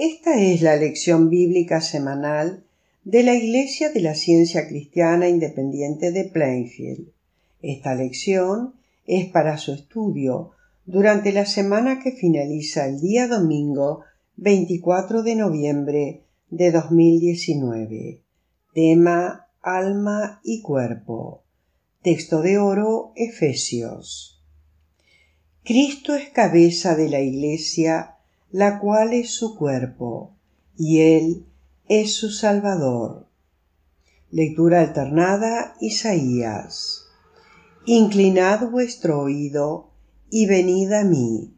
Esta es la lección bíblica semanal de la Iglesia de la Ciencia Cristiana Independiente de Plainfield. Esta lección es para su estudio durante la semana que finaliza el día domingo 24 de noviembre de 2019. Tema Alma y Cuerpo. Texto de oro Efesios. Cristo es cabeza de la Iglesia la cual es su cuerpo, y Él es su Salvador. Lectura alternada Isaías. Inclinad vuestro oído y venid a mí.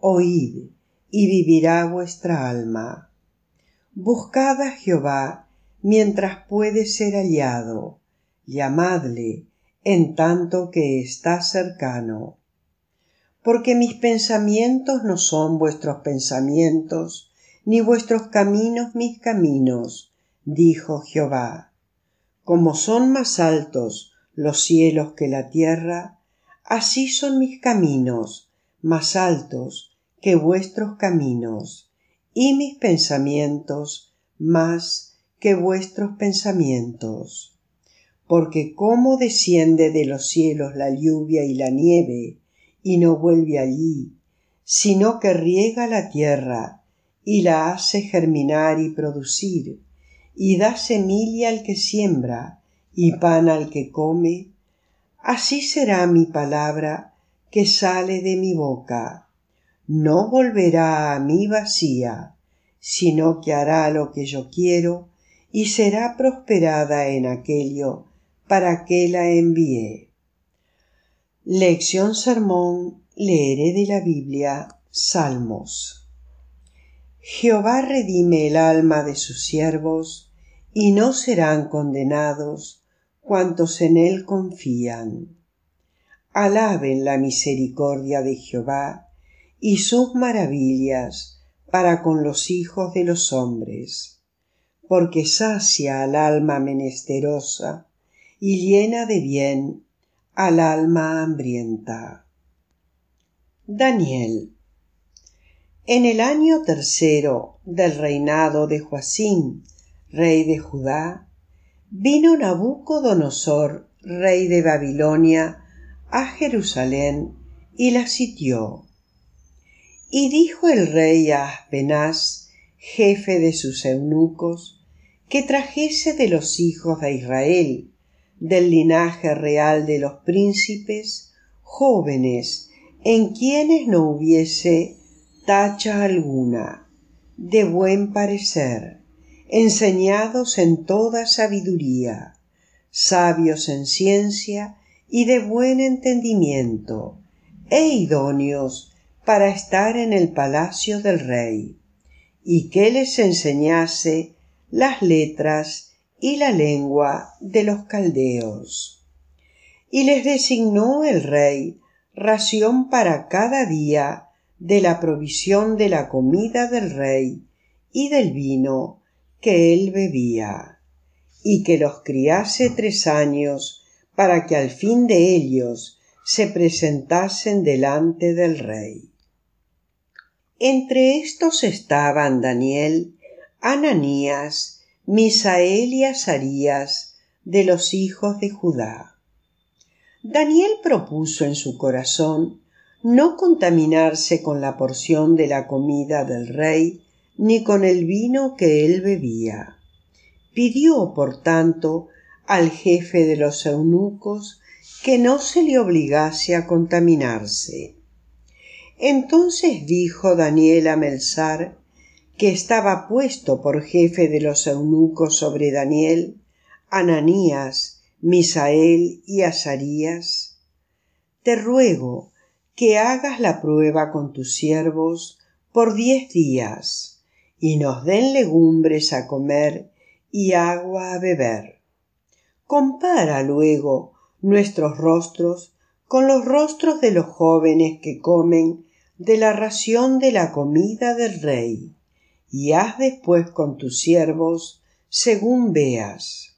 Oíd y vivirá vuestra alma. Buscad a Jehová mientras puede ser hallado. Llamadle en tanto que está cercano porque mis pensamientos no son vuestros pensamientos, ni vuestros caminos mis caminos, dijo Jehová. Como son más altos los cielos que la tierra, así son mis caminos, más altos que vuestros caminos, y mis pensamientos más que vuestros pensamientos. Porque como desciende de los cielos la lluvia y la nieve, y no vuelve allí, sino que riega la tierra y la hace germinar y producir, y da semilla al que siembra y pan al que come, así será mi palabra que sale de mi boca. No volverá a mí vacía, sino que hará lo que yo quiero y será prosperada en aquello para que la envíe. Lección Sermón Leeré de la Biblia Salmos Jehová redime el alma de sus siervos, y no serán condenados cuantos en él confían. Alaben la misericordia de Jehová y sus maravillas para con los hijos de los hombres, porque sacia al alma menesterosa y llena de bien al alma hambrienta. Daniel. En el año tercero del reinado de Joacim, rey de Judá, vino Nabucodonosor, rey de Babilonia, a Jerusalén y la sitió. Y dijo el rey a Aspenaz, jefe de sus eunucos, que trajese de los hijos de Israel del linaje real de los príncipes, jóvenes, en quienes no hubiese tacha alguna, de buen parecer, enseñados en toda sabiduría, sabios en ciencia y de buen entendimiento, e idóneos para estar en el palacio del rey, y que les enseñase las letras y la lengua de los caldeos. Y les designó el rey ración para cada día de la provisión de la comida del rey y del vino que él bebía, y que los criase tres años para que al fin de ellos se presentasen delante del rey. Entre estos estaban Daniel, Ananías, Misael y de los hijos de Judá. Daniel propuso en su corazón no contaminarse con la porción de la comida del rey ni con el vino que él bebía. Pidió, por tanto, al jefe de los eunucos que no se le obligase a contaminarse. Entonces dijo Daniel a Melzar que estaba puesto por jefe de los eunucos sobre Daniel, Ananías, Misael y Azarías, te ruego que hagas la prueba con tus siervos por diez días, y nos den legumbres a comer y agua a beber. Compara luego nuestros rostros con los rostros de los jóvenes que comen de la ración de la comida del rey y haz después con tus siervos según veas.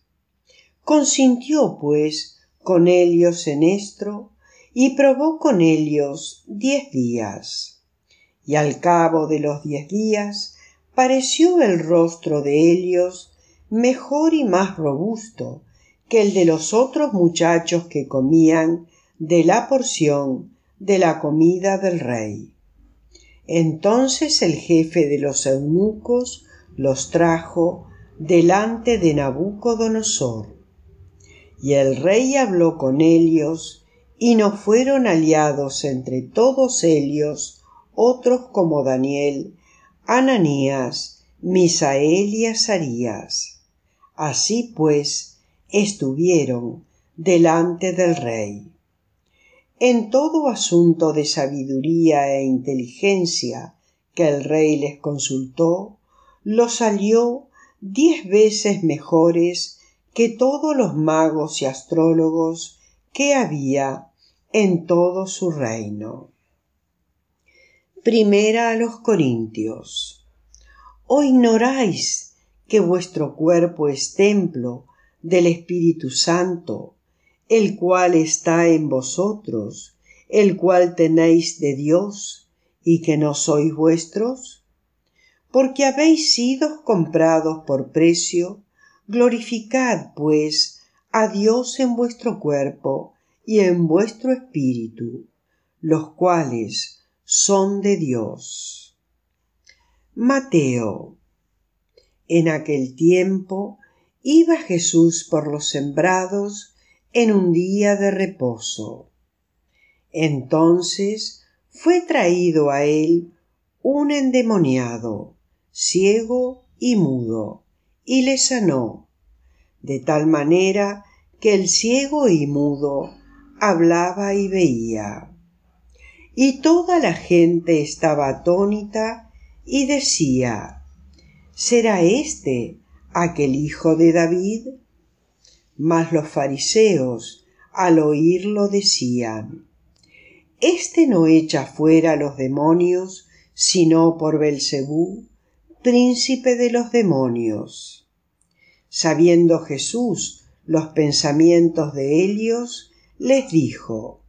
Consintió, pues, con Helios en esto, y probó con Helios diez días. Y al cabo de los diez días pareció el rostro de Helios mejor y más robusto que el de los otros muchachos que comían de la porción de la comida del rey. Entonces el jefe de los eunucos los trajo delante de Nabucodonosor. Y el rey habló con ellos, y no fueron aliados entre todos ellos otros como Daniel, Ananías, Misael y Azarías. Así pues, estuvieron delante del rey en todo asunto de sabiduría e inteligencia que el rey les consultó, los salió diez veces mejores que todos los magos y astrólogos que había en todo su reino. Primera a los Corintios. ¿O ignoráis que vuestro cuerpo es templo del Espíritu Santo, el cual está en vosotros, el cual tenéis de Dios, y que no sois vuestros? Porque habéis sido comprados por precio, glorificad, pues, a Dios en vuestro cuerpo y en vuestro espíritu, los cuales son de Dios. Mateo. En aquel tiempo iba Jesús por los sembrados en un día de reposo. Entonces fue traído a él un endemoniado, ciego y mudo, y le sanó, de tal manera que el ciego y mudo hablaba y veía. Y toda la gente estaba atónita y decía, ¿Será este aquel hijo de David? Mas los fariseos al oírlo decían, Este no echa fuera los demonios, sino por Belcebú, príncipe de los demonios. Sabiendo Jesús los pensamientos de ellos, les dijo,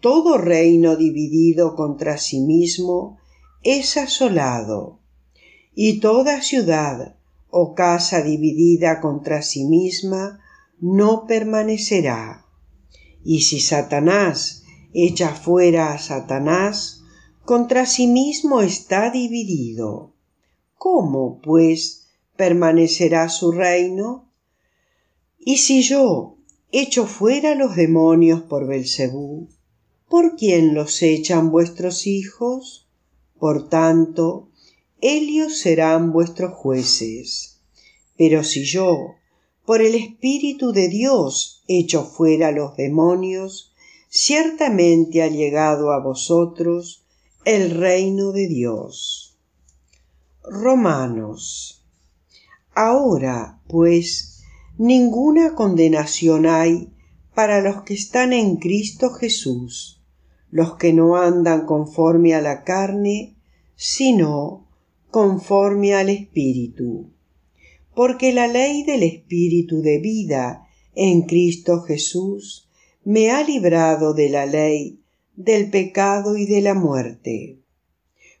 Todo reino dividido contra sí mismo es asolado, y toda ciudad o casa dividida contra sí misma no permanecerá. Y si Satanás echa fuera a Satanás, contra sí mismo está dividido. ¿Cómo, pues, permanecerá su reino? Y si yo echo fuera los demonios por Belcebú, ¿por quién los echan vuestros hijos? Por tanto, ellos serán vuestros jueces. Pero si yo, por el Espíritu de Dios, echo fuera los demonios, ciertamente ha llegado a vosotros el reino de Dios. Romanos. Ahora, pues, ninguna condenación hay para los que están en Cristo Jesús, los que no andan conforme a la carne, sino conforme al Espíritu. Porque la ley del Espíritu de vida en Cristo Jesús me ha librado de la ley, del pecado y de la muerte.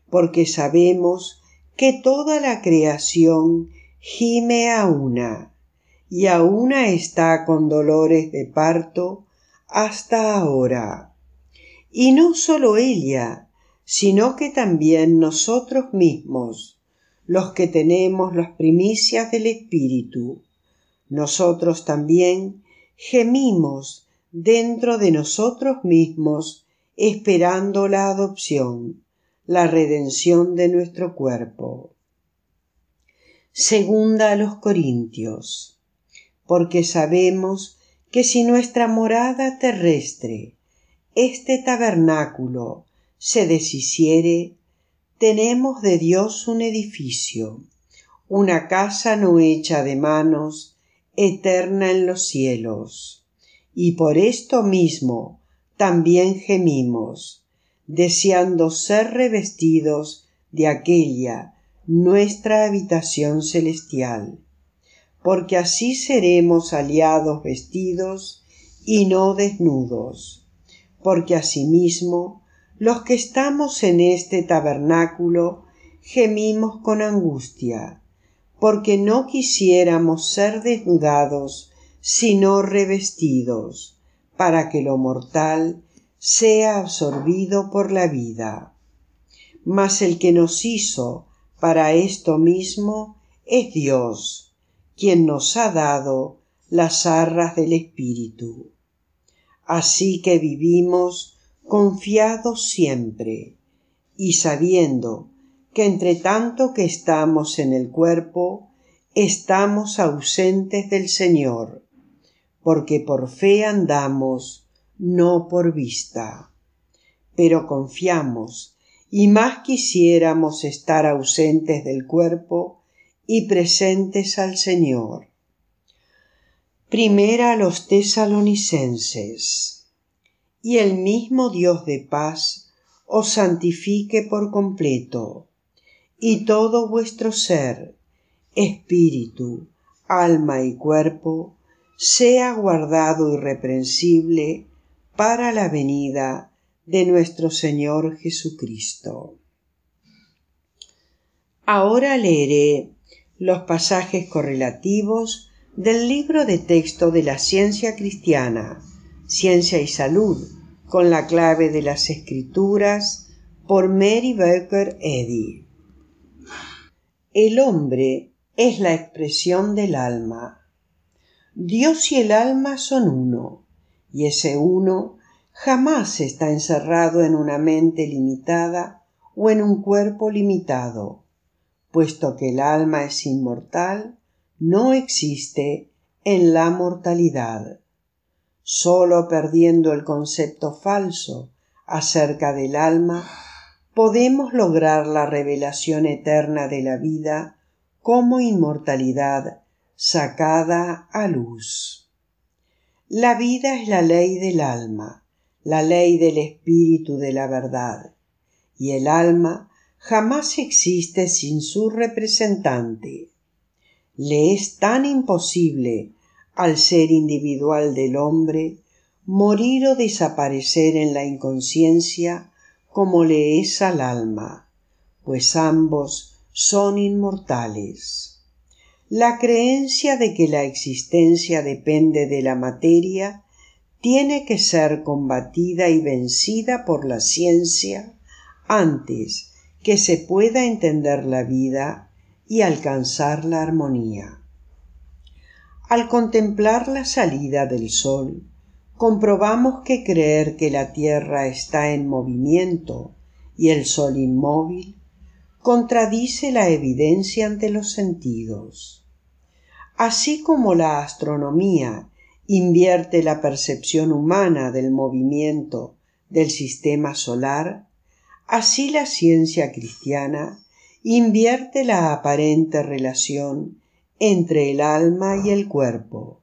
Porque sabemos que toda la creación gime a una, y a una está con dolores de parto hasta ahora. Y no sólo ella, sino que también nosotros mismos, los que tenemos las primicias del Espíritu, nosotros también gemimos dentro de nosotros mismos esperando la adopción, la redención de nuestro cuerpo. Segunda a los Corintios, porque sabemos que si nuestra morada terrestre, este tabernáculo, se deshiciere, tenemos de Dios un edificio, una casa no hecha de manos, eterna en los cielos. Y por esto mismo también gemimos, deseando ser revestidos de aquella nuestra habitación celestial, porque así seremos aliados vestidos y no desnudos, porque asimismo los que estamos en este tabernáculo gemimos con angustia, porque no quisiéramos ser desnudados, sino revestidos, para que lo mortal sea absorbido por la vida. Mas el que nos hizo para esto mismo es Dios, quien nos ha dado las arras del Espíritu. Así que vivimos confiado siempre y sabiendo que entre tanto que estamos en el cuerpo, estamos ausentes del Señor, porque por fe andamos, no por vista. Pero confiamos, y más quisiéramos estar ausentes del cuerpo y presentes al Señor. Primera a los tesalonicenses y el mismo Dios de paz os santifique por completo, y todo vuestro ser, espíritu, alma y cuerpo, sea guardado irreprensible para la venida de nuestro Señor Jesucristo. Ahora leeré los pasajes correlativos del libro de texto de la ciencia cristiana Ciencia y Salud, con la clave de las escrituras, por Mary Baker Eddy. El hombre es la expresión del alma. Dios y el alma son uno, y ese uno jamás está encerrado en una mente limitada o en un cuerpo limitado, puesto que el alma es inmortal, no existe en la mortalidad. Solo perdiendo el concepto falso acerca del alma, podemos lograr la revelación eterna de la vida como inmortalidad sacada a luz. La vida es la ley del alma, la ley del espíritu de la verdad, y el alma jamás existe sin su representante. Le es tan imposible al ser individual del hombre, morir o desaparecer en la inconsciencia como le es al alma, pues ambos son inmortales. La creencia de que la existencia depende de la materia tiene que ser combatida y vencida por la ciencia antes que se pueda entender la vida y alcanzar la armonía. Al contemplar la salida del sol, comprobamos que creer que la Tierra está en movimiento y el sol inmóvil contradice la evidencia ante los sentidos. Así como la astronomía invierte la percepción humana del movimiento del sistema solar, así la ciencia cristiana invierte la aparente relación entre el alma y el cuerpo,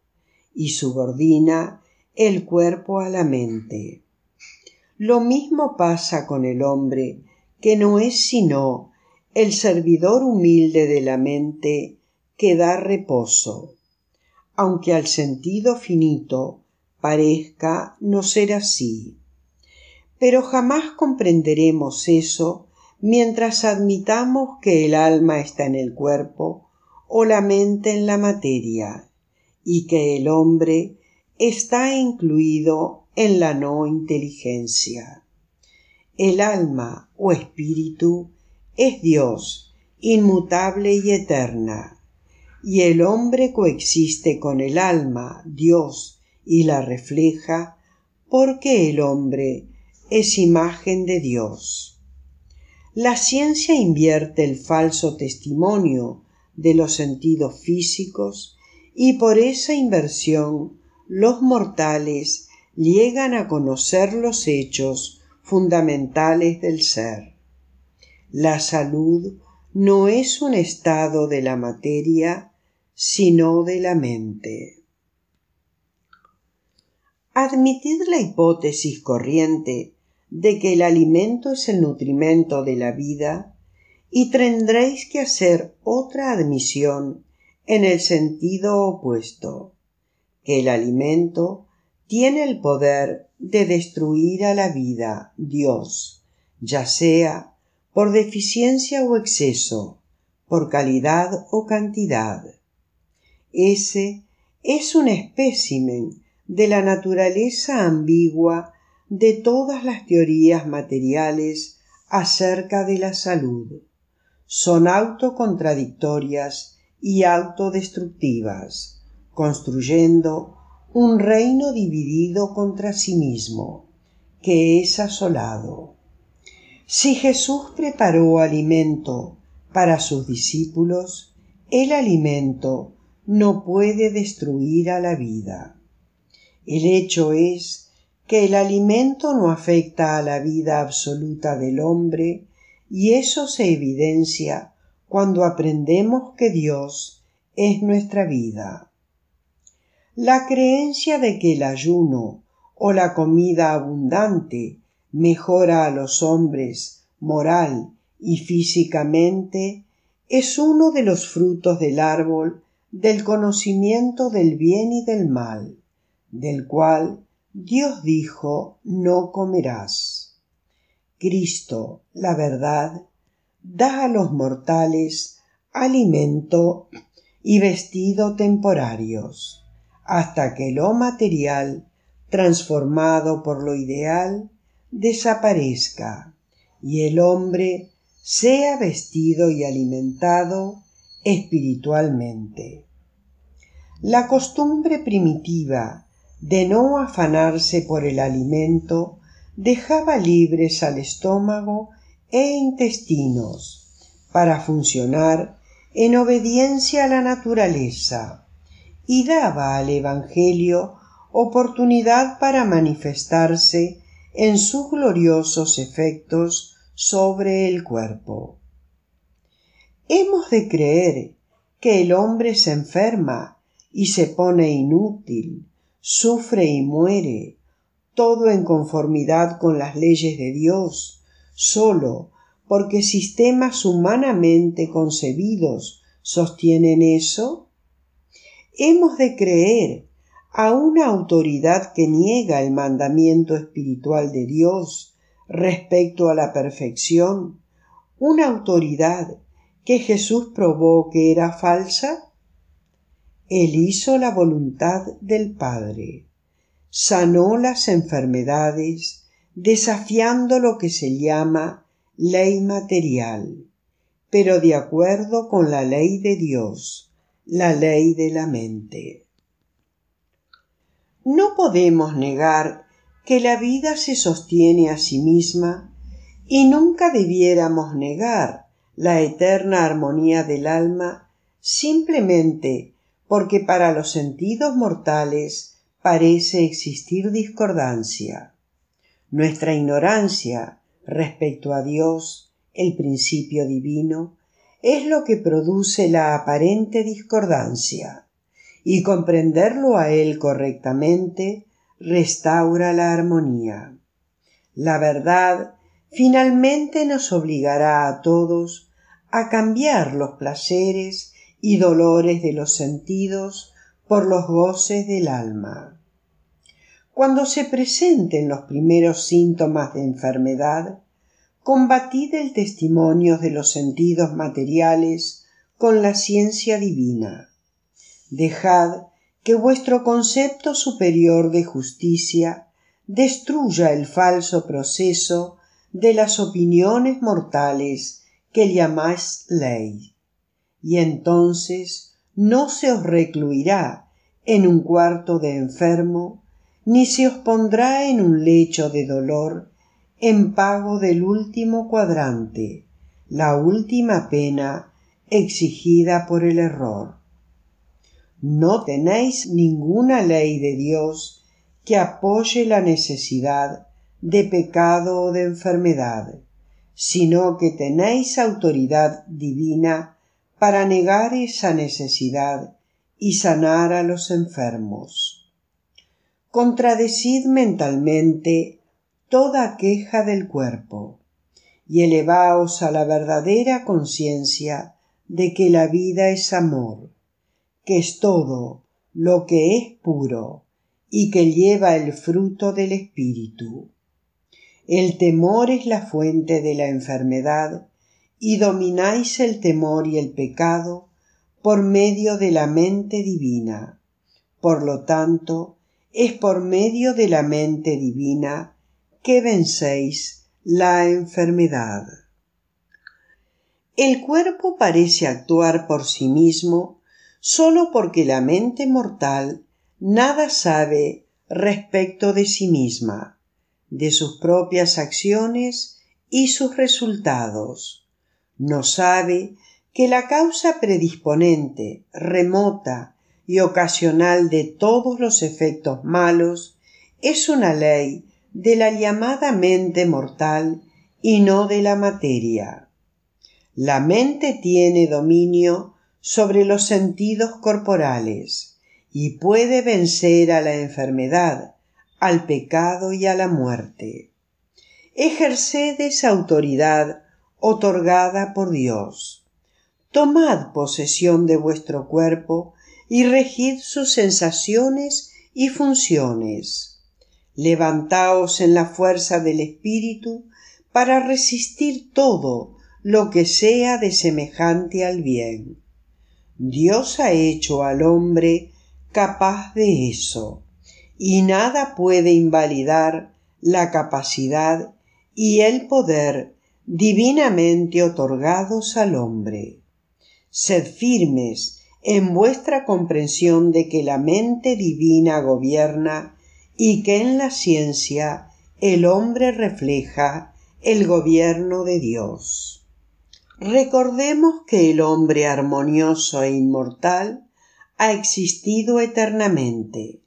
y subordina el cuerpo a la mente. Lo mismo pasa con el hombre, que no es sino el servidor humilde de la mente que da reposo, aunque al sentido finito parezca no ser así. Pero jamás comprenderemos eso mientras admitamos que el alma está en el cuerpo o la mente en la materia, y que el hombre está incluido en la no inteligencia. El alma o espíritu es Dios, inmutable y eterna, y el hombre coexiste con el alma, Dios, y la refleja, porque el hombre es imagen de Dios. La ciencia invierte el falso testimonio de los sentidos físicos y por esa inversión los mortales llegan a conocer los hechos fundamentales del ser. La salud no es un estado de la materia, sino de la mente. Admitir la hipótesis corriente de que el alimento es el nutrimento de la vida y tendréis que hacer otra admisión en el sentido opuesto, que el alimento tiene el poder de destruir a la vida Dios, ya sea por deficiencia o exceso, por calidad o cantidad. Ese es un espécimen de la naturaleza ambigua de todas las teorías materiales acerca de la salud son autocontradictorias y autodestructivas, construyendo un reino dividido contra sí mismo, que es asolado. Si Jesús preparó alimento para sus discípulos, el alimento no puede destruir a la vida. El hecho es que el alimento no afecta a la vida absoluta del hombre, y eso se evidencia cuando aprendemos que Dios es nuestra vida. La creencia de que el ayuno o la comida abundante mejora a los hombres moral y físicamente es uno de los frutos del árbol del conocimiento del bien y del mal, del cual Dios dijo no comerás. Cristo, la verdad, da a los mortales alimento y vestido temporarios, hasta que lo material, transformado por lo ideal, desaparezca y el hombre sea vestido y alimentado espiritualmente. La costumbre primitiva de no afanarse por el alimento dejaba libres al estómago e intestinos para funcionar en obediencia a la naturaleza y daba al Evangelio oportunidad para manifestarse en sus gloriosos efectos sobre el cuerpo. Hemos de creer que el hombre se enferma y se pone inútil, sufre y muere, todo en conformidad con las leyes de Dios, solo porque sistemas humanamente concebidos sostienen eso? Hemos de creer a una autoridad que niega el mandamiento espiritual de Dios respecto a la perfección, una autoridad que Jesús probó que era falsa? Él hizo la voluntad del Padre sanó las enfermedades, desafiando lo que se llama ley material, pero de acuerdo con la ley de Dios, la ley de la mente. No podemos negar que la vida se sostiene a sí misma y nunca debiéramos negar la eterna armonía del alma simplemente porque para los sentidos mortales parece existir discordancia. Nuestra ignorancia respecto a Dios, el principio divino, es lo que produce la aparente discordancia, y comprenderlo a Él correctamente restaura la armonía. La verdad finalmente nos obligará a todos a cambiar los placeres y dolores de los sentidos por los goces del alma. Cuando se presenten los primeros síntomas de enfermedad, combatid el testimonio de los sentidos materiales con la ciencia divina. Dejad que vuestro concepto superior de justicia destruya el falso proceso de las opiniones mortales que llamáis ley. Y entonces no se os recluirá en un cuarto de enfermo, ni se os pondrá en un lecho de dolor en pago del último cuadrante, la última pena exigida por el error. No tenéis ninguna ley de Dios que apoye la necesidad de pecado o de enfermedad, sino que tenéis autoridad divina para negar esa necesidad y sanar a los enfermos. Contradecid mentalmente toda queja del cuerpo y elevaos a la verdadera conciencia de que la vida es amor, que es todo lo que es puro y que lleva el fruto del espíritu. El temor es la fuente de la enfermedad y domináis el temor y el pecado por medio de la mente divina. Por lo tanto, es por medio de la mente divina que vencéis la enfermedad. El cuerpo parece actuar por sí mismo solo porque la mente mortal nada sabe respecto de sí misma, de sus propias acciones y sus resultados no sabe que la causa predisponente, remota y ocasional de todos los efectos malos es una ley de la llamada mente mortal y no de la materia. La mente tiene dominio sobre los sentidos corporales y puede vencer a la enfermedad, al pecado y a la muerte. Ejerced esa autoridad otorgada por Dios. Tomad posesión de vuestro cuerpo y regid sus sensaciones y funciones. Levantaos en la fuerza del Espíritu para resistir todo lo que sea de semejante al bien. Dios ha hecho al hombre capaz de eso, y nada puede invalidar la capacidad y el poder divinamente otorgados al hombre. Sed firmes en vuestra comprensión de que la mente divina gobierna y que en la ciencia el hombre refleja el gobierno de Dios. Recordemos que el hombre armonioso e inmortal ha existido eternamente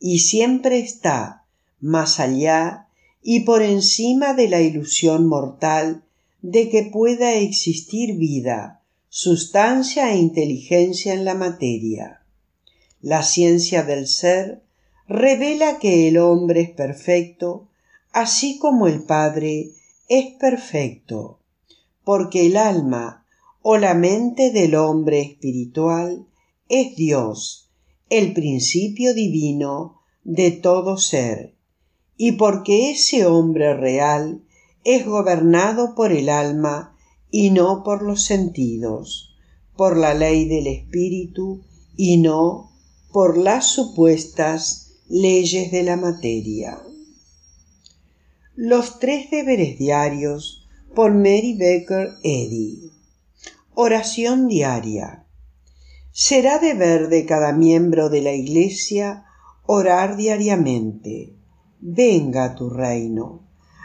y siempre está más allá y por encima de la ilusión mortal de que pueda existir vida, sustancia e inteligencia en la materia. La ciencia del ser revela que el hombre es perfecto, así como el Padre es perfecto, porque el alma o la mente del hombre espiritual es Dios, el principio divino de todo ser, y porque ese hombre real es gobernado por el alma y no por los sentidos, por la ley del espíritu y no por las supuestas leyes de la materia. Los tres deberes diarios por Mary Baker Eddy. Oración diaria. Será deber de cada miembro de la Iglesia orar diariamente. Venga tu reino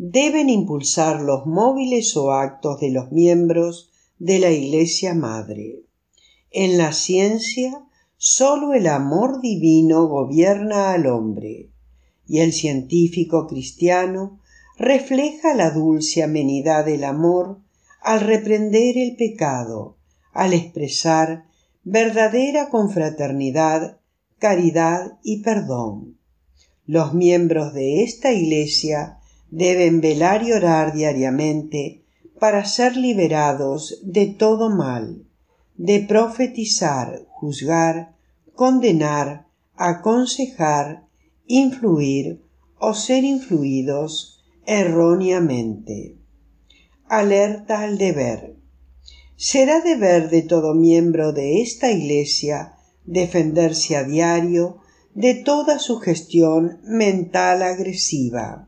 deben impulsar los móviles o actos de los miembros de la Iglesia Madre. En la ciencia, sólo el amor divino gobierna al hombre, y el científico cristiano refleja la dulce amenidad del amor al reprender el pecado, al expresar verdadera confraternidad, caridad y perdón. Los miembros de esta Iglesia deben velar y orar diariamente para ser liberados de todo mal, de profetizar, juzgar, condenar, aconsejar, influir o ser influidos erróneamente. Alerta al deber. Será deber de todo miembro de esta Iglesia defenderse a diario de toda sugestión mental agresiva